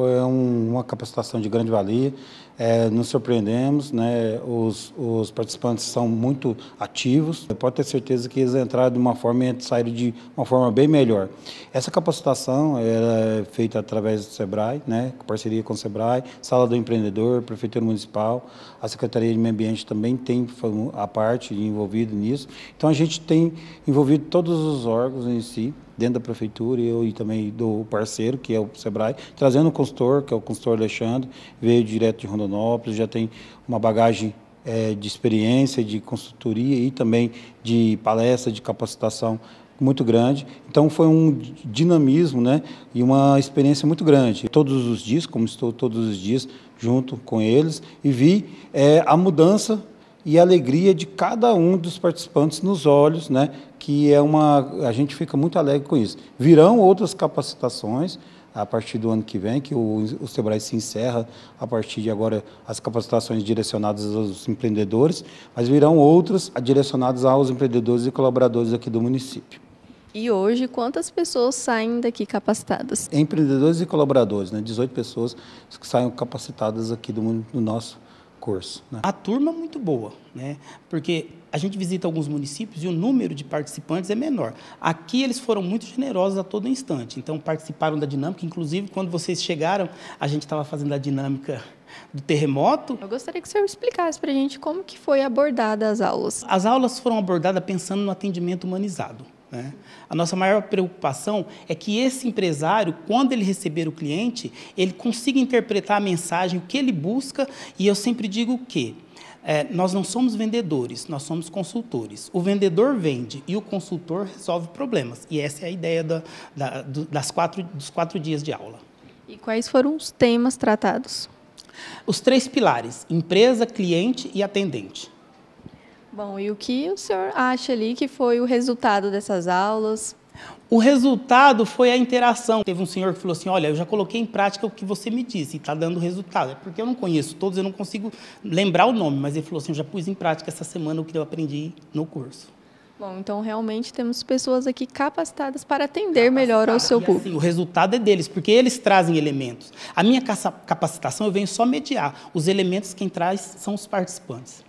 foi um, uma capacitação de grande valia. É, nos surpreendemos, né? Os, os, participantes são muito ativos. Pode ter certeza que eles entraram de uma forma e saíram de uma forma bem melhor. Essa capacitação é feita através do SEBRAE, né? parceria com o SEBRAE, Sala do Empreendedor, Prefeitura Municipal, a Secretaria de Meio Ambiente também tem a parte envolvida nisso. Então a gente tem envolvido todos os órgãos em si dentro da prefeitura, eu e também do parceiro, que é o Sebrae, trazendo o consultor, que é o consultor Alexandre, veio direto de Rondonópolis, já tem uma bagagem é, de experiência, de consultoria e também de palestra, de capacitação muito grande. Então foi um dinamismo né, e uma experiência muito grande. Todos os dias, como estou todos os dias junto com eles, e vi é, a mudança e a alegria de cada um dos participantes nos olhos, né? Que é uma a gente fica muito alegre com isso. Virão outras capacitações a partir do ano que vem, que o, o Sebrae se encerra a partir de agora as capacitações direcionadas aos empreendedores, mas virão outras direcionadas aos empreendedores e colaboradores aqui do município. E hoje, quantas pessoas saem daqui capacitadas? Empreendedores e colaboradores, né? 18 pessoas que saem capacitadas aqui do, do nosso município curso. Né? A turma é muito boa, né? porque a gente visita alguns municípios e o número de participantes é menor. Aqui eles foram muito generosos a todo instante, então participaram da dinâmica. Inclusive, quando vocês chegaram, a gente estava fazendo a dinâmica do terremoto. Eu gostaria que o senhor explicasse para a gente como que foi abordada as aulas. As aulas foram abordadas pensando no atendimento humanizado. Né? A nossa maior preocupação é que esse empresário, quando ele receber o cliente, ele consiga interpretar a mensagem, o que ele busca, e eu sempre digo o quê? É, nós não somos vendedores, nós somos consultores. O vendedor vende e o consultor resolve problemas. E essa é a ideia da, da, das quatro, dos quatro dias de aula. E quais foram os temas tratados? Os três pilares: empresa, cliente e atendente. Bom, e o que o senhor acha ali que foi o resultado dessas aulas? O resultado foi a interação. Teve um senhor que falou assim: Olha, eu já coloquei em prática o que você me disse e está dando resultado. É porque eu não conheço todos, eu não consigo lembrar o nome, mas ele falou assim: Eu já pus em prática essa semana o que eu aprendi no curso. Bom, então realmente temos pessoas aqui capacitadas para atender Capacitada, melhor ao seu público. Assim, o resultado é deles, porque eles trazem elementos. A minha capacitação eu venho só mediar. Os elementos quem traz são os participantes.